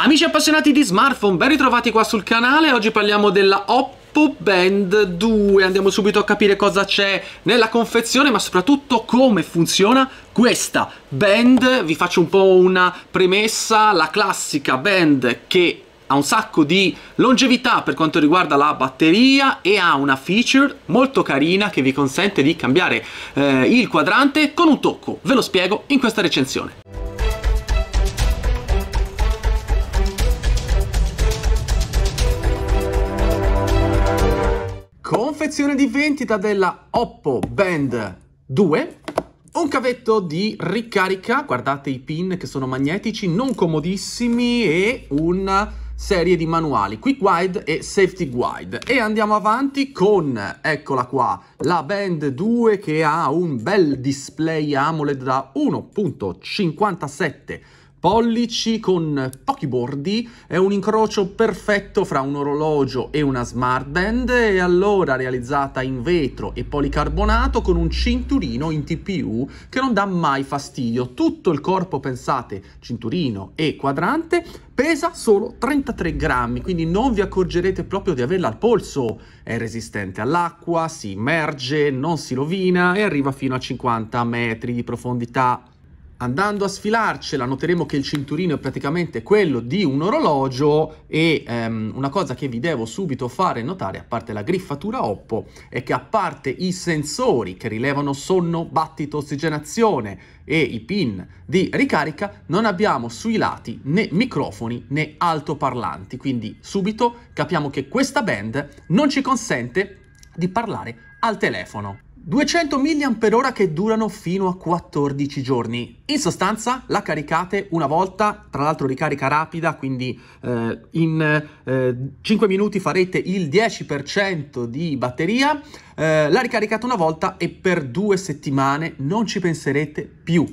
Amici appassionati di smartphone, ben ritrovati qua sul canale, oggi parliamo della Oppo Band 2 Andiamo subito a capire cosa c'è nella confezione ma soprattutto come funziona questa band Vi faccio un po' una premessa, la classica band che ha un sacco di longevità per quanto riguarda la batteria e ha una feature molto carina che vi consente di cambiare eh, il quadrante con un tocco Ve lo spiego in questa recensione selezione di vendita della Oppo Band 2, un cavetto di ricarica, guardate i pin che sono magnetici, non comodissimi e una serie di manuali, quick guide e safety guide. E andiamo avanti con, eccola qua, la Band 2 che ha un bel display AMOLED da 1.57 pollici con pochi bordi, è un incrocio perfetto fra un orologio e una smart band e allora realizzata in vetro e policarbonato con un cinturino in TPU che non dà mai fastidio. Tutto il corpo, pensate, cinturino e quadrante, pesa solo 33 grammi, quindi non vi accorgerete proprio di averla al polso. È resistente all'acqua, si immerge, non si rovina e arriva fino a 50 metri di profondità. Andando a sfilarcela noteremo che il cinturino è praticamente quello di un orologio e ehm, una cosa che vi devo subito fare notare, a parte la griffatura Oppo, è che a parte i sensori che rilevano sonno, battito, ossigenazione e i pin di ricarica, non abbiamo sui lati né microfoni né altoparlanti, quindi subito capiamo che questa band non ci consente di parlare al telefono. 200 mAh che durano fino a 14 giorni. In sostanza la caricate una volta, tra l'altro ricarica rapida, quindi eh, in eh, 5 minuti farete il 10% di batteria, eh, la ricaricate una volta e per due settimane non ci penserete più.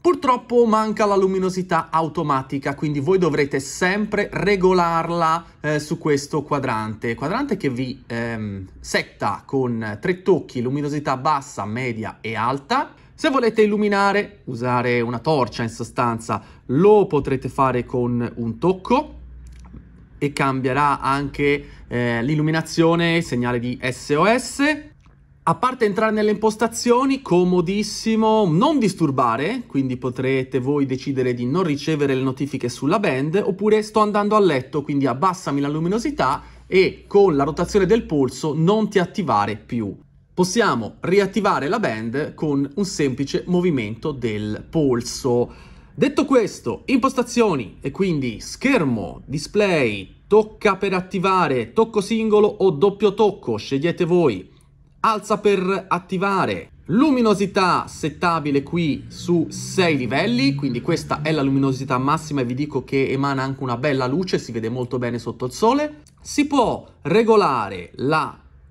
Purtroppo manca la luminosità automatica, quindi voi dovrete sempre regolarla eh, su questo quadrante. Quadrante che vi ehm, setta con tre tocchi, luminosità bassa, media e alta. Se volete illuminare, usare una torcia in sostanza, lo potrete fare con un tocco e cambierà anche eh, l'illuminazione, segnale di SOS a parte entrare nelle impostazioni, comodissimo, non disturbare, quindi potrete voi decidere di non ricevere le notifiche sulla band, oppure sto andando a letto, quindi abbassami la luminosità e con la rotazione del polso non ti attivare più. Possiamo riattivare la band con un semplice movimento del polso. Detto questo, impostazioni e quindi schermo, display, tocca per attivare, tocco singolo o doppio tocco, scegliete voi alza per attivare. Luminosità settabile qui su 6 livelli, quindi questa è la luminosità massima e vi dico che emana anche una bella luce, si vede molto bene sotto il sole. Si può regolare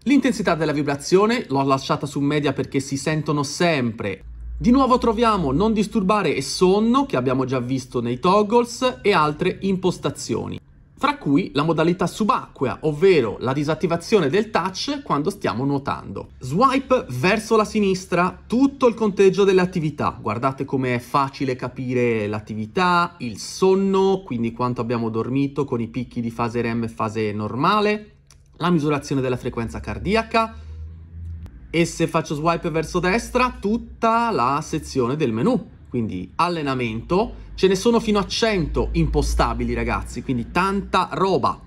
l'intensità della vibrazione, l'ho lasciata su media perché si sentono sempre. Di nuovo troviamo non disturbare e sonno, che abbiamo già visto nei toggles, e altre impostazioni fra cui la modalità subacquea, ovvero la disattivazione del touch quando stiamo nuotando. Swipe verso la sinistra, tutto il conteggio delle attività. Guardate come è facile capire l'attività, il sonno, quindi quanto abbiamo dormito con i picchi di fase REM e fase normale, la misurazione della frequenza cardiaca, e se faccio swipe verso destra, tutta la sezione del menu quindi allenamento. Ce ne sono fino a 100 impostabili, ragazzi, quindi tanta roba.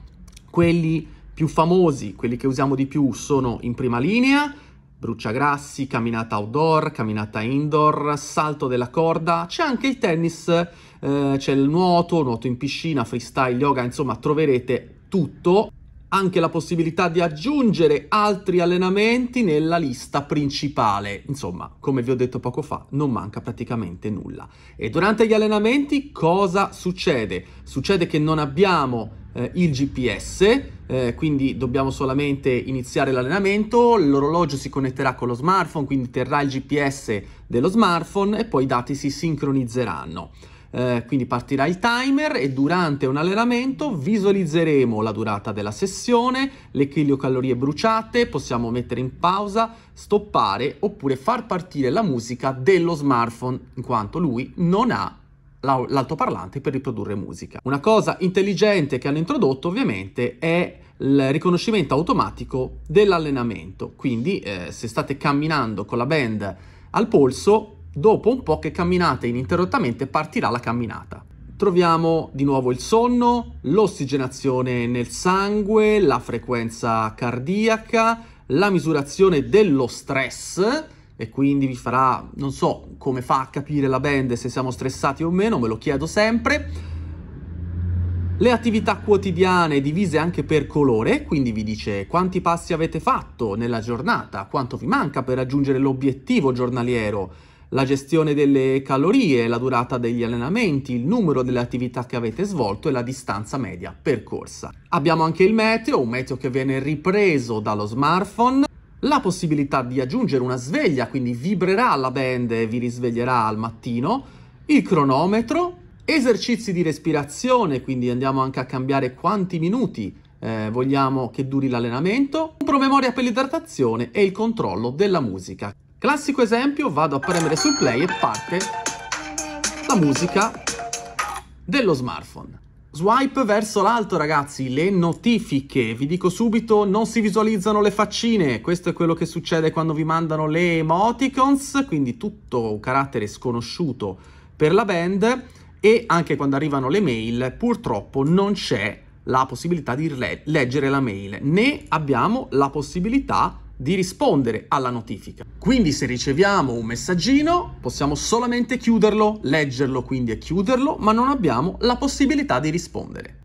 Quelli più famosi, quelli che usiamo di più, sono in prima linea, bruciagrassi, camminata outdoor, camminata indoor, salto della corda, c'è anche il tennis, eh, c'è il nuoto, nuoto in piscina, freestyle, yoga, insomma troverete tutto anche la possibilità di aggiungere altri allenamenti nella lista principale. Insomma, come vi ho detto poco fa, non manca praticamente nulla. E durante gli allenamenti cosa succede? Succede che non abbiamo eh, il GPS, eh, quindi dobbiamo solamente iniziare l'allenamento, l'orologio si connetterà con lo smartphone, quindi terrà il GPS dello smartphone e poi i dati si sincronizzeranno. Eh, quindi partirà il timer e durante un allenamento visualizzeremo la durata della sessione, le chilocalorie bruciate, possiamo mettere in pausa, stoppare oppure far partire la musica dello smartphone in quanto lui non ha l'altoparlante per riprodurre musica. Una cosa intelligente che hanno introdotto ovviamente è il riconoscimento automatico dell'allenamento, quindi eh, se state camminando con la band al polso Dopo un po' che camminate ininterrottamente partirà la camminata. Troviamo di nuovo il sonno, l'ossigenazione nel sangue, la frequenza cardiaca, la misurazione dello stress e quindi vi farà, non so come fa a capire la band se siamo stressati o meno, me lo chiedo sempre. Le attività quotidiane divise anche per colore, quindi vi dice quanti passi avete fatto nella giornata, quanto vi manca per raggiungere l'obiettivo giornaliero, la gestione delle calorie, la durata degli allenamenti, il numero delle attività che avete svolto e la distanza media percorsa. Abbiamo anche il meteo, un meteo che viene ripreso dallo smartphone, la possibilità di aggiungere una sveglia, quindi vibrerà la band e vi risveglierà al mattino, il cronometro, esercizi di respirazione, quindi andiamo anche a cambiare quanti minuti eh, vogliamo che duri l'allenamento, un promemoria per l'idratazione e il controllo della musica. Classico esempio, vado a premere sul play e parte la musica dello smartphone. Swipe verso l'alto ragazzi, le notifiche, vi dico subito non si visualizzano le faccine, questo è quello che succede quando vi mandano le emoticons, quindi tutto un carattere sconosciuto per la band e anche quando arrivano le mail purtroppo non c'è la possibilità di leggere la mail, né abbiamo la possibilità di rispondere alla notifica. Quindi se riceviamo un messaggino possiamo solamente chiuderlo, leggerlo quindi e chiuderlo, ma non abbiamo la possibilità di rispondere.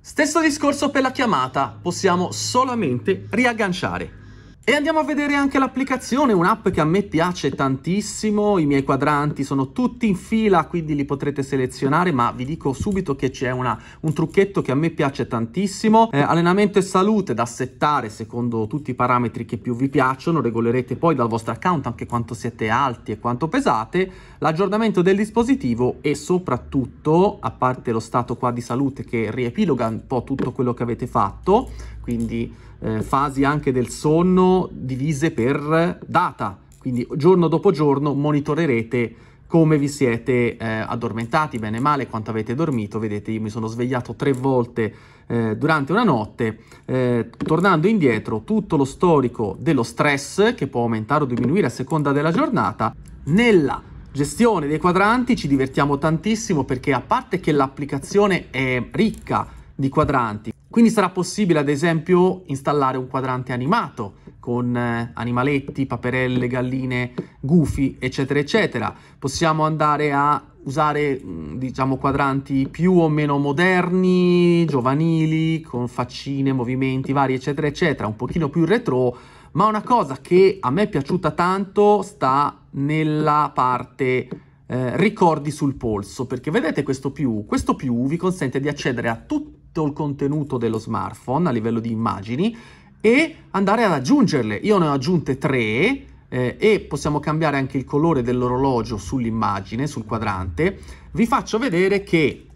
Stesso discorso per la chiamata, possiamo solamente riagganciare. E andiamo a vedere anche l'applicazione, un'app che a me piace tantissimo, i miei quadranti sono tutti in fila, quindi li potrete selezionare, ma vi dico subito che c'è un trucchetto che a me piace tantissimo, eh, allenamento e salute da settare secondo tutti i parametri che più vi piacciono, regolerete poi dal vostro account anche quanto siete alti e quanto pesate, l'aggiornamento del dispositivo e soprattutto, a parte lo stato qua di salute che riepiloga un po' tutto quello che avete fatto, quindi eh, fasi anche del sonno divise per data, quindi giorno dopo giorno monitorerete come vi siete eh, addormentati, bene o male, quanto avete dormito. Vedete, io mi sono svegliato tre volte eh, durante una notte. Eh, tornando indietro, tutto lo storico dello stress, che può aumentare o diminuire a seconda della giornata, nella gestione dei quadranti ci divertiamo tantissimo perché a parte che l'applicazione è ricca di quadranti, quindi sarà possibile ad esempio installare un quadrante animato con eh, animaletti, paperelle, galline, gufi, eccetera, eccetera. Possiamo andare a usare mm, diciamo quadranti più o meno moderni, giovanili, con faccine, movimenti vari, eccetera, eccetera, un pochino più retro, ma una cosa che a me è piaciuta tanto sta nella parte eh, ricordi sul polso, perché vedete questo più, questo più vi consente di accedere a tutti tutto il contenuto dello smartphone a livello di immagini e andare ad aggiungerle. Io ne ho aggiunte tre eh, e possiamo cambiare anche il colore dell'orologio sull'immagine, sul quadrante. Vi faccio vedere che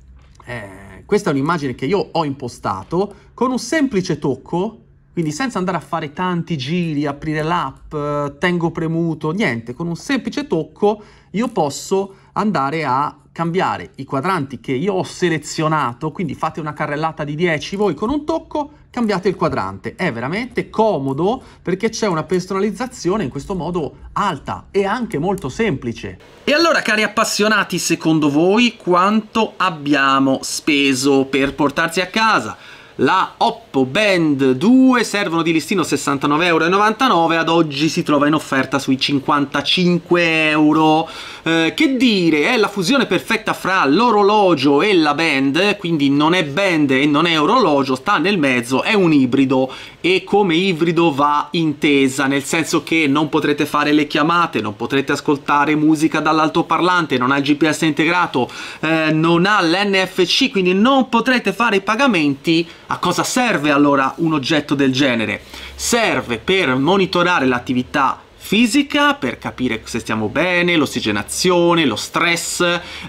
eh, questa è un'immagine che io ho impostato con un semplice tocco, quindi senza andare a fare tanti giri, aprire l'app, eh, tengo premuto, niente, con un semplice tocco io posso andare a cambiare i quadranti che io ho selezionato, quindi fate una carrellata di 10 voi con un tocco, cambiate il quadrante. È veramente comodo perché c'è una personalizzazione in questo modo alta e anche molto semplice. E allora cari appassionati, secondo voi quanto abbiamo speso per portarsi a casa? la Oppo Band 2 servono di listino 69,99€ ad oggi si trova in offerta sui 55 euro eh, che dire è la fusione perfetta fra l'orologio e la band quindi non è band e non è orologio sta nel mezzo è un ibrido e come ibrido va intesa nel senso che non potrete fare le chiamate non potrete ascoltare musica dall'altoparlante non ha il GPS integrato eh, non ha l'NFC quindi non potrete fare i pagamenti a cosa serve allora un oggetto del genere? Serve per monitorare l'attività fisica, per capire se stiamo bene, l'ossigenazione, lo stress,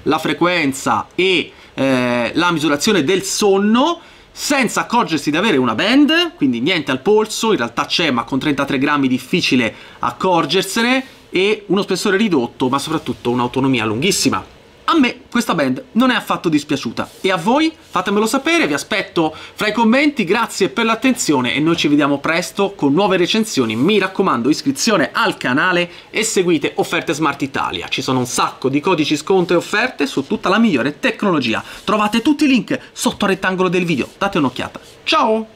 la frequenza e eh, la misurazione del sonno senza accorgersi di avere una band, quindi niente al polso, in realtà c'è ma con 33 grammi difficile accorgersene e uno spessore ridotto ma soprattutto un'autonomia lunghissima a me questa band non è affatto dispiaciuta. E a voi? Fatemelo sapere, vi aspetto fra i commenti, grazie per l'attenzione e noi ci vediamo presto con nuove recensioni. Mi raccomando iscrizione al canale e seguite Offerte Smart Italia. Ci sono un sacco di codici sconto e offerte su tutta la migliore tecnologia. Trovate tutti i link sotto al rettangolo del video, date un'occhiata. Ciao!